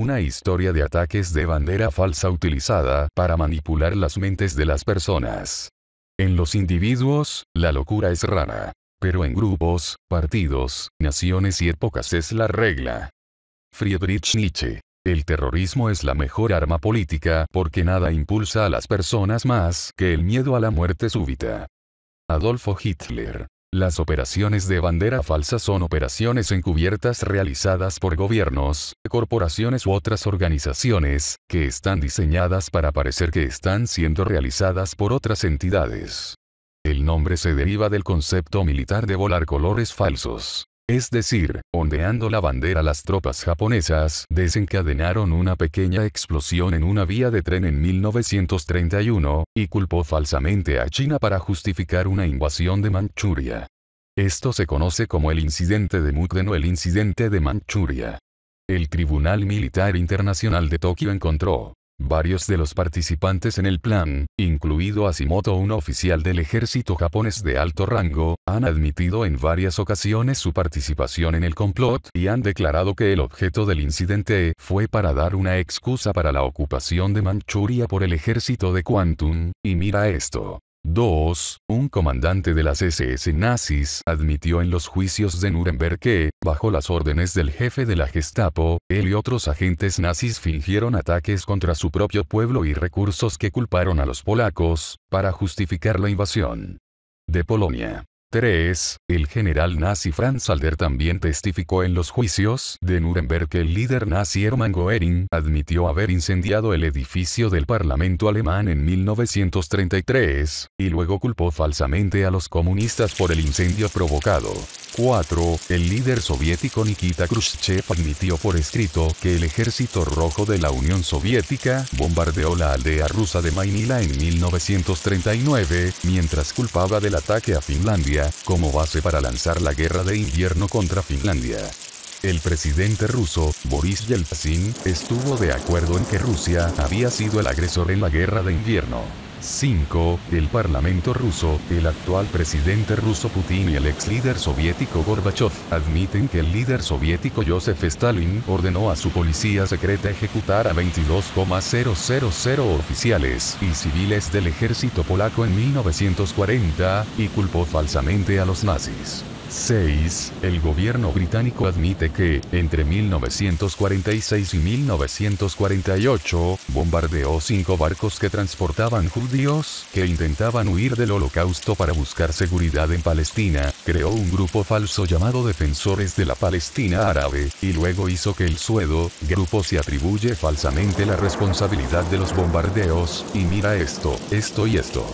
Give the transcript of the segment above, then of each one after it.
una historia de ataques de bandera falsa utilizada para manipular las mentes de las personas. En los individuos, la locura es rara. Pero en grupos, partidos, naciones y épocas es la regla. Friedrich Nietzsche. El terrorismo es la mejor arma política porque nada impulsa a las personas más que el miedo a la muerte súbita. Adolfo Hitler. Las operaciones de bandera falsa son operaciones encubiertas realizadas por gobiernos, corporaciones u otras organizaciones, que están diseñadas para parecer que están siendo realizadas por otras entidades. El nombre se deriva del concepto militar de volar colores falsos. Es decir, ondeando la bandera las tropas japonesas desencadenaron una pequeña explosión en una vía de tren en 1931, y culpó falsamente a China para justificar una invasión de Manchuria. Esto se conoce como el incidente de Mukden o el incidente de Manchuria. El Tribunal Militar Internacional de Tokio encontró Varios de los participantes en el plan, incluido Asimoto, un oficial del ejército japonés de alto rango, han admitido en varias ocasiones su participación en el complot y han declarado que el objeto del incidente fue para dar una excusa para la ocupación de Manchuria por el ejército de Quantum, y mira esto. 2. Un comandante de las SS nazis admitió en los juicios de Nuremberg que, bajo las órdenes del jefe de la Gestapo, él y otros agentes nazis fingieron ataques contra su propio pueblo y recursos que culparon a los polacos, para justificar la invasión de Polonia. 3. El general nazi Franz Halder también testificó en los juicios de Nuremberg que el líder nazi Hermann Goering admitió haber incendiado el edificio del Parlamento alemán en 1933, y luego culpó falsamente a los comunistas por el incendio provocado. 4. El líder soviético Nikita Khrushchev admitió por escrito que el ejército rojo de la Unión Soviética bombardeó la aldea rusa de Mainila en 1939, mientras culpaba del ataque a Finlandia como base para lanzar la guerra de invierno contra Finlandia. El presidente ruso, Boris Yeltsin, estuvo de acuerdo en que Rusia había sido el agresor en la guerra de invierno. 5. El Parlamento ruso, el actual presidente ruso Putin y el ex líder soviético Gorbachev admiten que el líder soviético Joseph Stalin ordenó a su policía secreta ejecutar a 22,000 oficiales y civiles del ejército polaco en 1940 y culpó falsamente a los nazis. 6. El gobierno británico admite que, entre 1946 y 1948, bombardeó cinco barcos que transportaban judíos que intentaban huir del holocausto para buscar seguridad en Palestina, creó un grupo falso llamado Defensores de la Palestina Árabe, y luego hizo que el suedo, grupo se atribuye falsamente la responsabilidad de los bombardeos, y mira esto, esto y esto.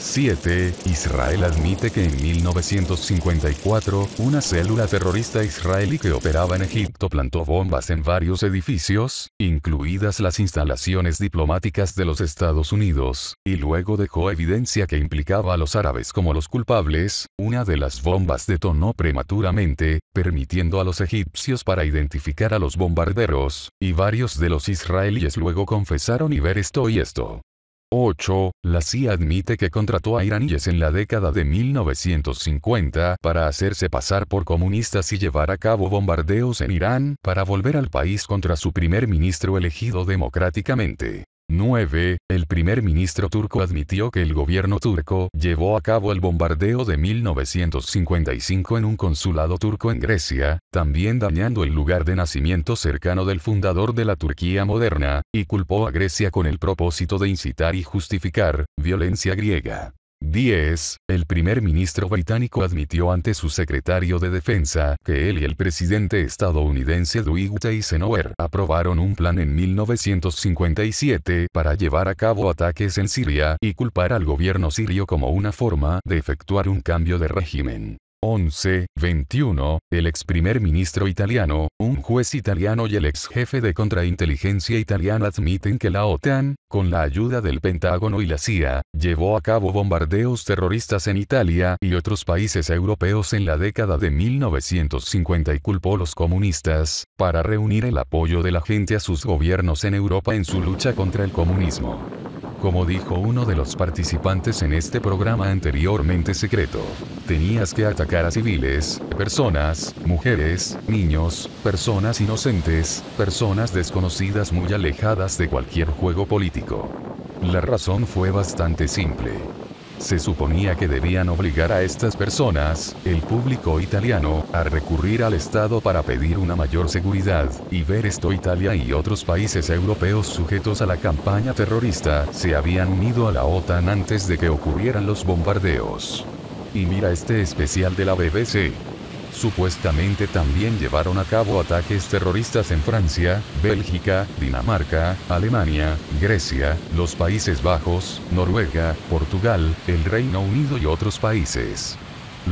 7. Israel admite que en 1954, una célula terrorista israelí que operaba en Egipto plantó bombas en varios edificios, incluidas las instalaciones diplomáticas de los Estados Unidos, y luego dejó evidencia que implicaba a los árabes como los culpables. Una de las bombas detonó prematuramente, permitiendo a los egipcios para identificar a los bombarderos, y varios de los israelíes luego confesaron y ver esto y esto. 8. La CIA admite que contrató a iraníes en la década de 1950 para hacerse pasar por comunistas y llevar a cabo bombardeos en Irán para volver al país contra su primer ministro elegido democráticamente. 9. El primer ministro turco admitió que el gobierno turco llevó a cabo el bombardeo de 1955 en un consulado turco en Grecia, también dañando el lugar de nacimiento cercano del fundador de la Turquía moderna, y culpó a Grecia con el propósito de incitar y justificar violencia griega. 10. El primer ministro británico admitió ante su secretario de Defensa que él y el presidente estadounidense Dwight Eisenhower aprobaron un plan en 1957 para llevar a cabo ataques en Siria y culpar al gobierno sirio como una forma de efectuar un cambio de régimen. 11, 21, el ex primer ministro italiano, un juez italiano y el ex jefe de contrainteligencia italiana admiten que la OTAN, con la ayuda del Pentágono y la CIA, llevó a cabo bombardeos terroristas en Italia y otros países europeos en la década de 1950 y culpó a los comunistas, para reunir el apoyo de la gente a sus gobiernos en Europa en su lucha contra el comunismo. Como dijo uno de los participantes en este programa anteriormente secreto, tenías que atacar a civiles, personas, mujeres, niños, personas inocentes, personas desconocidas muy alejadas de cualquier juego político. La razón fue bastante simple. Se suponía que debían obligar a estas personas, el público italiano, a recurrir al Estado para pedir una mayor seguridad, y ver esto Italia y otros países europeos sujetos a la campaña terrorista se habían unido a la OTAN antes de que ocurrieran los bombardeos. Y mira este especial de la BBC. Supuestamente también llevaron a cabo ataques terroristas en Francia, Bélgica, Dinamarca, Alemania, Grecia, los Países Bajos, Noruega, Portugal, el Reino Unido y otros países.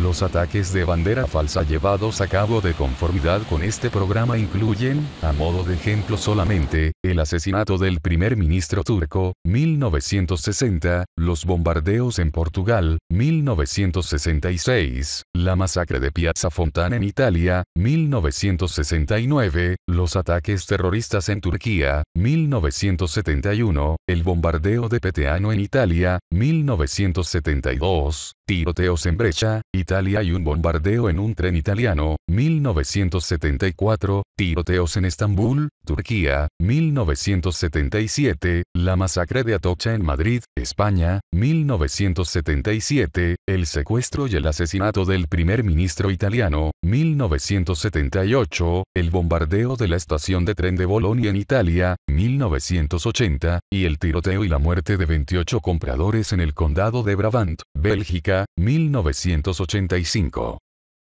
Los ataques de bandera falsa llevados a cabo de conformidad con este programa incluyen, a modo de ejemplo solamente, el asesinato del primer ministro turco, 1960, los bombardeos en Portugal, 1966, la masacre de Piazza Fontana en Italia, 1969, los ataques terroristas en Turquía, 1971, el bombardeo de Peteano en Italia, 1972, tiroteos en Brecha, Italia y un bombardeo en un tren italiano, 1974, tiroteos en Estambul, Turquía, 1977, la masacre de Atocha en Madrid, España, 1977, el secuestro y el asesinato del primer ministro italiano, 1978, el bombardeo de la estación de tren de Bolonia en Italia, 1980, y el tiroteo y la muerte de 28 compradores en el condado de Brabant, Bélgica, 1985.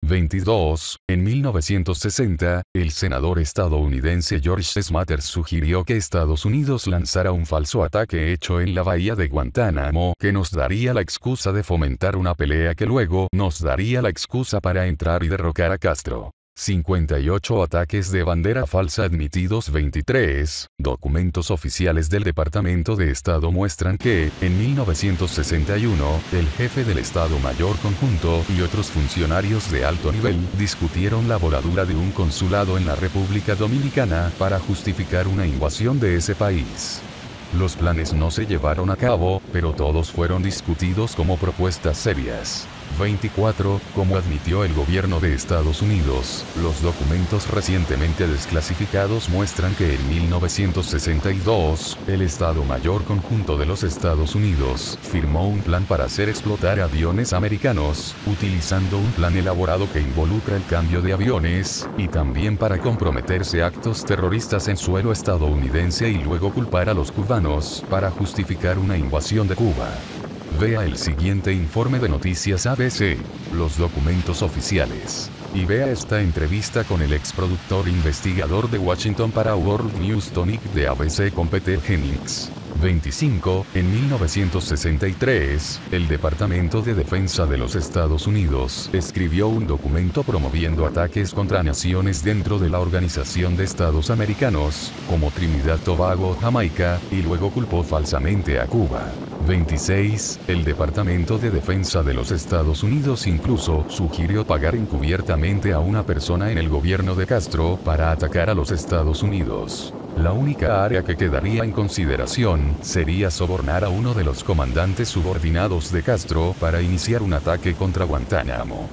22. En 1960, el senador estadounidense George Smathers sugirió que Estados Unidos lanzara un falso ataque hecho en la bahía de Guantánamo que nos daría la excusa de fomentar una pelea que luego nos daría la excusa para entrar y derrocar a Castro. 58 ataques de bandera falsa admitidos 23. Documentos oficiales del Departamento de Estado muestran que, en 1961, el jefe del Estado Mayor Conjunto y otros funcionarios de alto nivel discutieron la voladura de un consulado en la República Dominicana para justificar una invasión de ese país. Los planes no se llevaron a cabo, pero todos fueron discutidos como propuestas serias. 24, como admitió el gobierno de Estados Unidos, los documentos recientemente desclasificados muestran que en 1962, el Estado Mayor Conjunto de los Estados Unidos firmó un plan para hacer explotar aviones americanos, utilizando un plan elaborado que involucra el cambio de aviones, y también para comprometerse a actos terroristas en suelo estadounidense y luego culpar a los cubanos para justificar una invasión de Cuba. Vea el siguiente informe de Noticias ABC, los documentos oficiales. Y vea esta entrevista con el exproductor investigador de Washington para World News Tonic de ABC con Peter Henix. 25. En 1963, el Departamento de Defensa de los Estados Unidos escribió un documento promoviendo ataques contra naciones dentro de la Organización de Estados Americanos, como Trinidad Tobago, Jamaica, y luego culpó falsamente a Cuba. 26. El Departamento de Defensa de los Estados Unidos incluso sugirió pagar encubiertamente a una persona en el gobierno de Castro para atacar a los Estados Unidos. La única área que quedaría en consideración sería sobornar a uno de los comandantes subordinados de Castro para iniciar un ataque contra Guantánamo.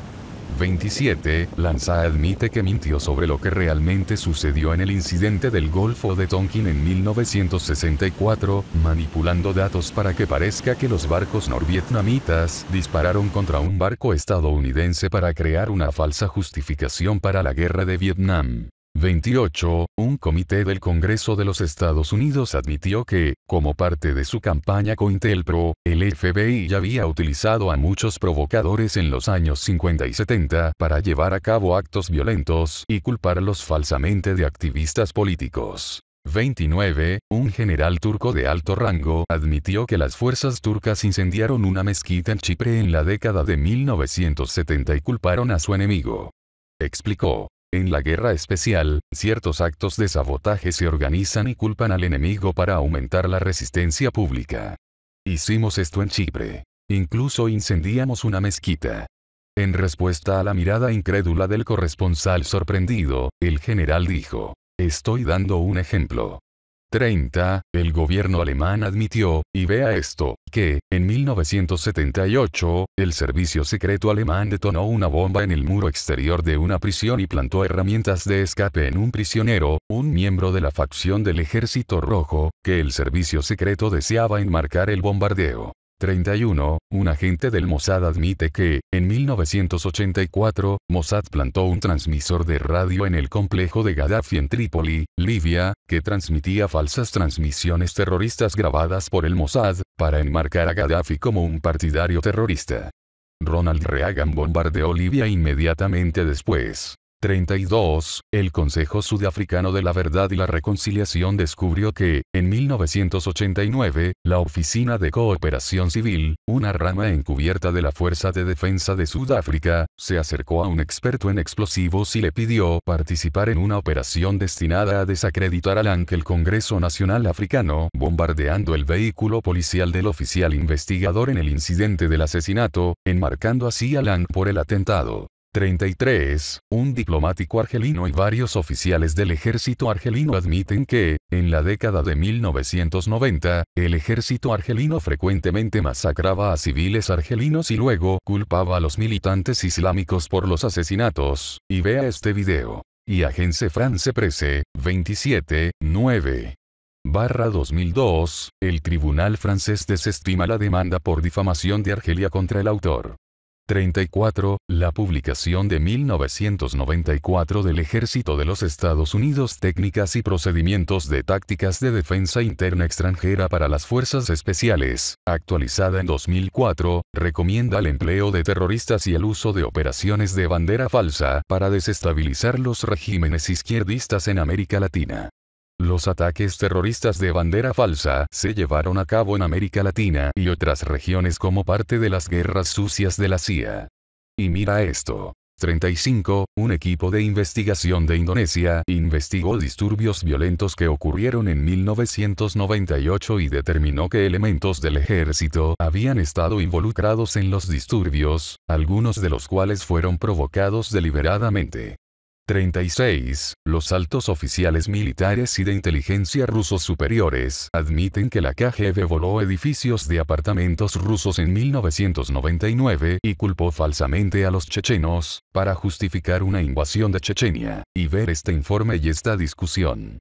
27, Lanza admite que mintió sobre lo que realmente sucedió en el incidente del Golfo de Tonkin en 1964, manipulando datos para que parezca que los barcos norvietnamitas dispararon contra un barco estadounidense para crear una falsa justificación para la guerra de Vietnam. 28, un comité del Congreso de los Estados Unidos admitió que, como parte de su campaña COINTELPRO, el FBI ya había utilizado a muchos provocadores en los años 50 y 70 para llevar a cabo actos violentos y culparlos falsamente de activistas políticos. 29, un general turco de alto rango admitió que las fuerzas turcas incendiaron una mezquita en Chipre en la década de 1970 y culparon a su enemigo. Explicó, en la guerra especial, ciertos actos de sabotaje se organizan y culpan al enemigo para aumentar la resistencia pública. Hicimos esto en Chipre. Incluso incendiamos una mezquita. En respuesta a la mirada incrédula del corresponsal sorprendido, el general dijo, Estoy dando un ejemplo. 30, el gobierno alemán admitió, y vea esto, que, en 1978, el servicio secreto alemán detonó una bomba en el muro exterior de una prisión y plantó herramientas de escape en un prisionero, un miembro de la facción del Ejército Rojo, que el servicio secreto deseaba enmarcar el bombardeo. 31. Un agente del Mossad admite que, en 1984, Mossad plantó un transmisor de radio en el complejo de Gaddafi en Trípoli, Libia, que transmitía falsas transmisiones terroristas grabadas por el Mossad, para enmarcar a Gaddafi como un partidario terrorista. Ronald Reagan bombardeó Libia inmediatamente después. 32. El Consejo Sudafricano de la Verdad y la Reconciliación descubrió que, en 1989, la Oficina de Cooperación Civil, una rama encubierta de la Fuerza de Defensa de Sudáfrica, se acercó a un experto en explosivos y le pidió participar en una operación destinada a desacreditar al ANC el Congreso Nacional Africano, bombardeando el vehículo policial del oficial investigador en el incidente del asesinato, enmarcando así al ANC por el atentado. 33. Un diplomático argelino y varios oficiales del ejército argelino admiten que, en la década de 1990, el ejército argelino frecuentemente masacraba a civiles argelinos y luego culpaba a los militantes islámicos por los asesinatos, y vea este video. Y Agence France Presse, 27, 9. Barra 2002, el tribunal francés desestima la demanda por difamación de Argelia contra el autor. 34. La publicación de 1994 del Ejército de los Estados Unidos Técnicas y Procedimientos de Tácticas de Defensa Interna Extranjera para las Fuerzas Especiales, actualizada en 2004, recomienda el empleo de terroristas y el uso de operaciones de bandera falsa para desestabilizar los regímenes izquierdistas en América Latina. Los ataques terroristas de bandera falsa se llevaron a cabo en América Latina y otras regiones como parte de las guerras sucias de la CIA. Y mira esto. 35. Un equipo de investigación de Indonesia investigó disturbios violentos que ocurrieron en 1998 y determinó que elementos del ejército habían estado involucrados en los disturbios, algunos de los cuales fueron provocados deliberadamente. 36. Los altos oficiales militares y de inteligencia rusos superiores admiten que la KGB voló edificios de apartamentos rusos en 1999 y culpó falsamente a los chechenos, para justificar una invasión de Chechenia, y ver este informe y esta discusión.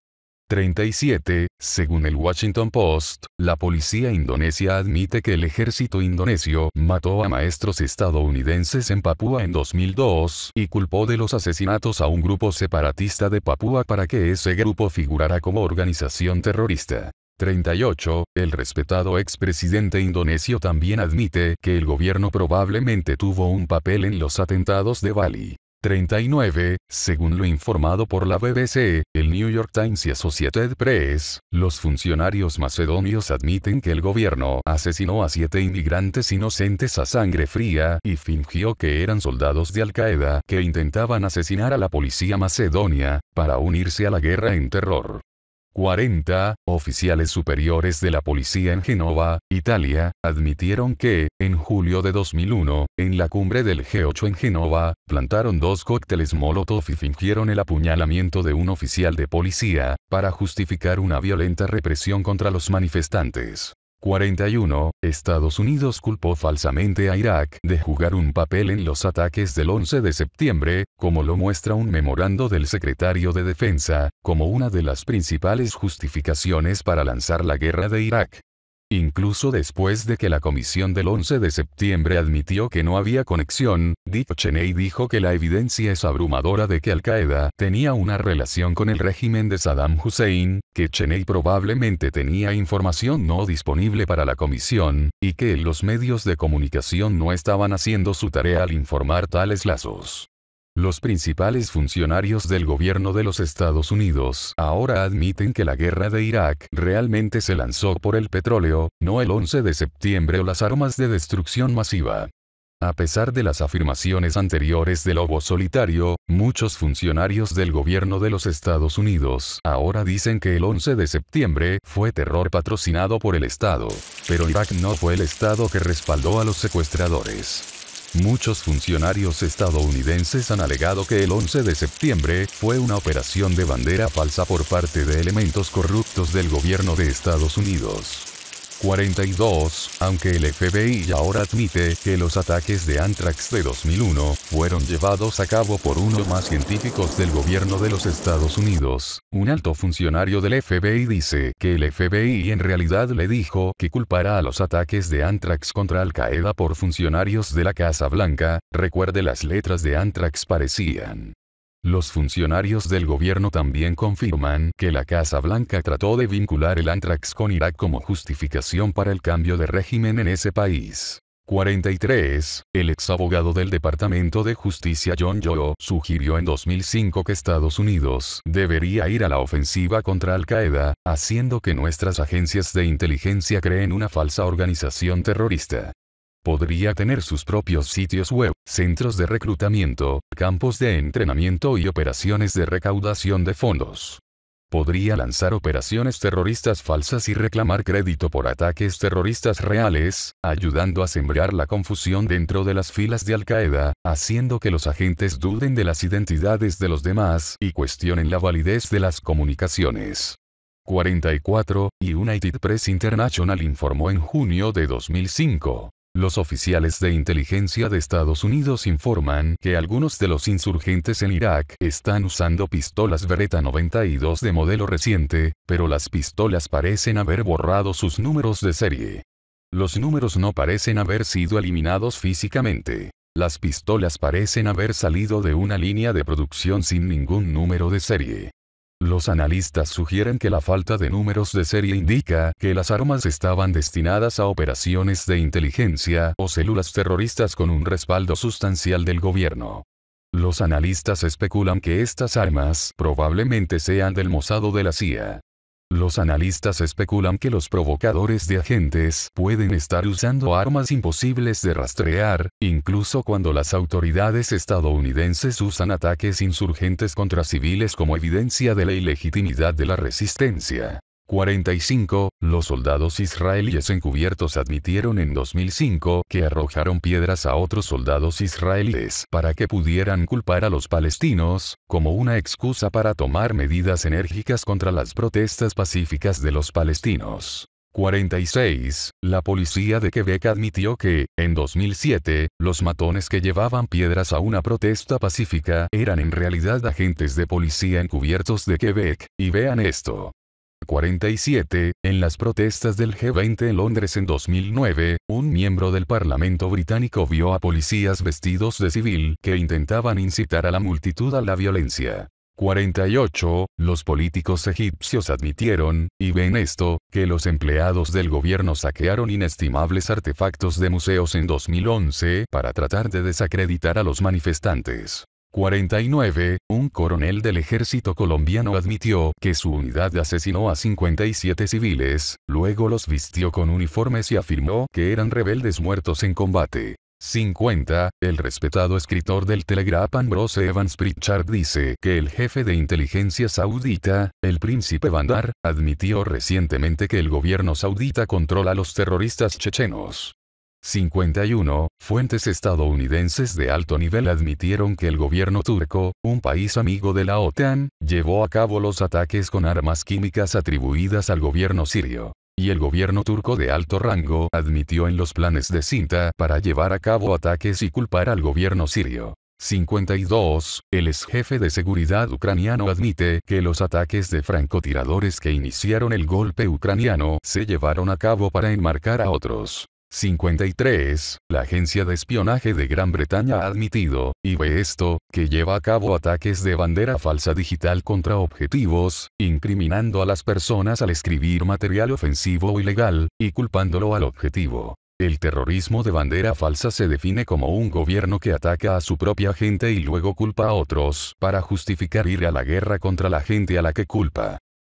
37. Según el Washington Post, la policía indonesia admite que el ejército indonesio mató a maestros estadounidenses en Papúa en 2002 y culpó de los asesinatos a un grupo separatista de Papúa para que ese grupo figurara como organización terrorista. 38. El respetado expresidente indonesio también admite que el gobierno probablemente tuvo un papel en los atentados de Bali. 39, según lo informado por la BBC, el New York Times y Associated Press, los funcionarios macedonios admiten que el gobierno asesinó a siete inmigrantes inocentes a sangre fría y fingió que eran soldados de Al-Qaeda que intentaban asesinar a la policía macedonia para unirse a la guerra en terror. 40 oficiales superiores de la policía en Genova, Italia, admitieron que, en julio de 2001, en la cumbre del G8 en Genova, plantaron dos cócteles Molotov y fingieron el apuñalamiento de un oficial de policía, para justificar una violenta represión contra los manifestantes. 41, Estados Unidos culpó falsamente a Irak de jugar un papel en los ataques del 11 de septiembre, como lo muestra un memorando del secretario de Defensa, como una de las principales justificaciones para lanzar la guerra de Irak. Incluso después de que la comisión del 11 de septiembre admitió que no había conexión, Dick Cheney dijo que la evidencia es abrumadora de que Al-Qaeda tenía una relación con el régimen de Saddam Hussein, que Cheney probablemente tenía información no disponible para la comisión, y que los medios de comunicación no estaban haciendo su tarea al informar tales lazos. Los principales funcionarios del gobierno de los Estados Unidos ahora admiten que la guerra de Irak realmente se lanzó por el petróleo, no el 11 de septiembre o las armas de destrucción masiva. A pesar de las afirmaciones anteriores del Lobo Solitario, muchos funcionarios del gobierno de los Estados Unidos ahora dicen que el 11 de septiembre fue terror patrocinado por el Estado. Pero Irak no fue el Estado que respaldó a los secuestradores. Muchos funcionarios estadounidenses han alegado que el 11 de septiembre fue una operación de bandera falsa por parte de elementos corruptos del gobierno de Estados Unidos. 42, aunque el FBI ahora admite que los ataques de Antrax de 2001 fueron llevados a cabo por uno más científicos del gobierno de los Estados Unidos. Un alto funcionario del FBI dice que el FBI en realidad le dijo que culpará a los ataques de Antrax contra Al Qaeda por funcionarios de la Casa Blanca, recuerde las letras de Antrax parecían los funcionarios del gobierno también confirman que la Casa Blanca trató de vincular el anthrax con Irak como justificación para el cambio de régimen en ese país. 43. El ex abogado del Departamento de Justicia John Yoo sugirió en 2005 que Estados Unidos debería ir a la ofensiva contra Al Qaeda, haciendo que nuestras agencias de inteligencia creen una falsa organización terrorista podría tener sus propios sitios web, centros de reclutamiento, campos de entrenamiento y operaciones de recaudación de fondos. Podría lanzar operaciones terroristas falsas y reclamar crédito por ataques terroristas reales, ayudando a sembrar la confusión dentro de las filas de Al-Qaeda, haciendo que los agentes duden de las identidades de los demás y cuestionen la validez de las comunicaciones. 44, United Press International informó en junio de 2005 los oficiales de inteligencia de Estados Unidos informan que algunos de los insurgentes en Irak están usando pistolas Beretta 92 de modelo reciente, pero las pistolas parecen haber borrado sus números de serie. Los números no parecen haber sido eliminados físicamente. Las pistolas parecen haber salido de una línea de producción sin ningún número de serie. Los analistas sugieren que la falta de números de serie indica que las armas estaban destinadas a operaciones de inteligencia o células terroristas con un respaldo sustancial del gobierno. Los analistas especulan que estas armas probablemente sean del Mossad de la CIA. Los analistas especulan que los provocadores de agentes pueden estar usando armas imposibles de rastrear, incluso cuando las autoridades estadounidenses usan ataques insurgentes contra civiles como evidencia de la ilegitimidad de la resistencia. 45. Los soldados israelíes encubiertos admitieron en 2005 que arrojaron piedras a otros soldados israelíes para que pudieran culpar a los palestinos, como una excusa para tomar medidas enérgicas contra las protestas pacíficas de los palestinos. 46. La policía de Quebec admitió que, en 2007, los matones que llevaban piedras a una protesta pacífica eran en realidad agentes de policía encubiertos de Quebec, y vean esto. 47, en las protestas del G20 en Londres en 2009, un miembro del Parlamento británico vio a policías vestidos de civil que intentaban incitar a la multitud a la violencia. 48, los políticos egipcios admitieron, y ven esto, que los empleados del gobierno saquearon inestimables artefactos de museos en 2011 para tratar de desacreditar a los manifestantes. 49, un coronel del ejército colombiano admitió que su unidad asesinó a 57 civiles, luego los vistió con uniformes y afirmó que eran rebeldes muertos en combate. 50. El respetado escritor del Telegraph Ambrose Evans Pritchard dice que el jefe de inteligencia saudita, el príncipe Bandar, admitió recientemente que el gobierno saudita controla a los terroristas chechenos. 51. Fuentes estadounidenses de alto nivel admitieron que el gobierno turco, un país amigo de la OTAN, llevó a cabo los ataques con armas químicas atribuidas al gobierno sirio. Y el gobierno turco de alto rango admitió en los planes de cinta para llevar a cabo ataques y culpar al gobierno sirio. 52. El ex jefe de seguridad ucraniano admite que los ataques de francotiradores que iniciaron el golpe ucraniano se llevaron a cabo para enmarcar a otros. 53. La Agencia de Espionaje de Gran Bretaña ha admitido, y ve esto, que lleva a cabo ataques de bandera falsa digital contra objetivos, incriminando a las personas al escribir material ofensivo o ilegal, y culpándolo al objetivo. El terrorismo de bandera falsa se define como un gobierno que ataca a su propia gente y luego culpa a otros para justificar ir a la guerra contra la gente a la que culpa.